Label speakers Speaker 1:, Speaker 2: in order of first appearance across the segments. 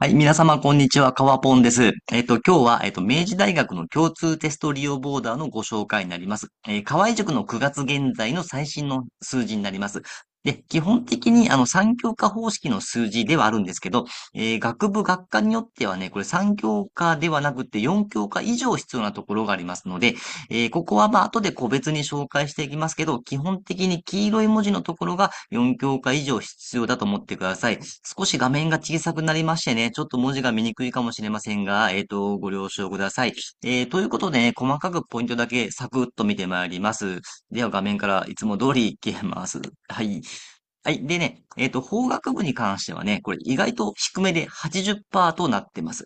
Speaker 1: はい、皆様、こんにちは。かわぽです。えっ、ー、と、今日は、えっ、ー、と、明治大学の共通テスト利用ボーダーのご紹介になります。えー、河合塾の9月現在の最新の数字になります。で、基本的にあの三教科方式の数字ではあるんですけど、えー、学部、学科によってはね、これ三教科ではなくて四教科以上必要なところがありますので、えー、ここはまあ後で個別に紹介していきますけど、基本的に黄色い文字のところが四教科以上必要だと思ってください。少し画面が小さくなりましてね、ちょっと文字が見にくいかもしれませんが、えっ、ー、と、ご了承ください。えー、ということでね、細かくポイントだけサクッと見てまいります。では画面からいつも通り消えます。はい。はい。でね、えっ、と、法学部に関してはね、これ意外と低めで80%となってます。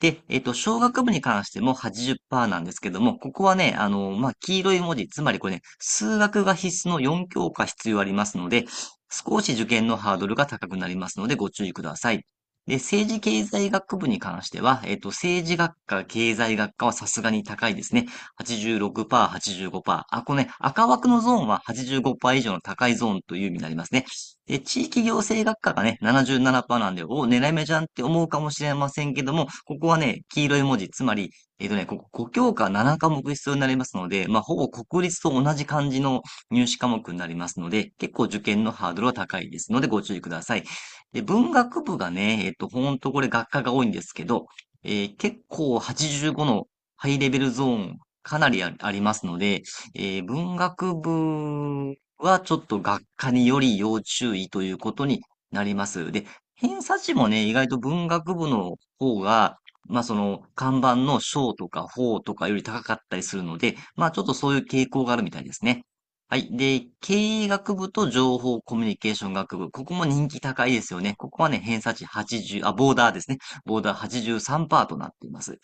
Speaker 1: で、えっ、と、小学部に関しても80%なんですけども、ここはね、あの、まあ、黄色い文字、つまりこれね、数学が必須の4教科必要ありますので、少し受験のハードルが高くなりますのでご注意ください。で、政治経済学部に関しては、えっと、政治学科、経済学科はさすがに高いですね。86%、85%。あ、このね、赤枠のゾーンは85%以上の高いゾーンという意味になりますね。で、地域行政学科がね、77%なんで、お、狙い目じゃんって思うかもしれませんけども、ここはね、黄色い文字、つまり、えっ、ー、とね、ここ5教科7科目必要になりますので、まあ、ほぼ国立と同じ感じの入試科目になりますので、結構受験のハードルは高いですので、ご注意ください。で、文学部がね、えっ、ー、と、ほんとこれ学科が多いんですけど、えー、結構85のハイレベルゾーンかなりありますので、えー、文学部はちょっと学科により要注意ということになります。で、偏差値もね、意外と文学部の方が、まあその看板の章とか法とかより高かったりするので、まあちょっとそういう傾向があるみたいですね。はい。で、経営学部と情報コミュニケーション学部。ここも人気高いですよね。ここはね、偏差値80、あ、ボーダーですね。ボーダー83%となっています。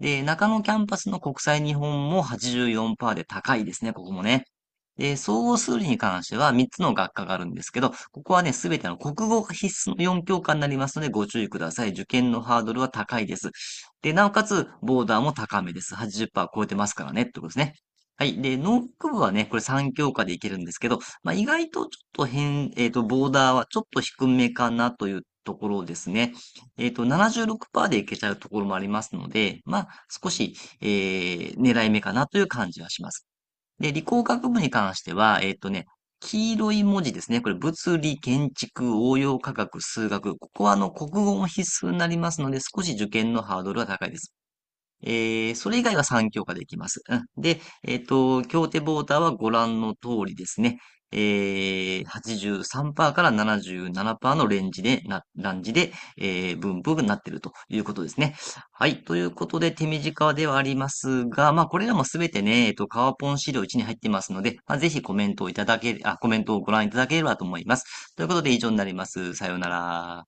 Speaker 1: で、中野キャンパスの国際日本も84%で高いですね、ここもね。で、総合数理に関しては3つの学科があるんですけど、ここはね、すべての国語が必須の4教科になりますのでご注意ください。受験のハードルは高いです。で、なおかつ、ボーダーも高めです。80%超えてますからね、ってことですね。はい。で、農学部はね、これ3教科でいけるんですけど、まあ、意外とちょっと変、えっ、と、ボーダーはちょっと低めかなというところですね。えっ、と、76%でいけちゃうところもありますので、まあ、少し、えー、狙い目かなという感じはします。で、理工学部に関しては、えっ、とね、黄色い文字ですね。これ、物理、建築、応用科学、数学。ここは、あの、国語も必須になりますので、少し受験のハードルは高いです。えー、それ以外は3教科できます。うん、で、えっ、と、協定ボーダーはご覧の通りですね。えー、83%から77%のレンジで、な、ランジで、えー、分布になっているということですね。はい。ということで、手短ではありますが、まあ、これらもすべてね、えっ、と、カワポン資料1に入ってますので、まあ、ぜひコメントをいただけ、あ、コメントをご覧いただければと思います。ということで、以上になります。さようなら。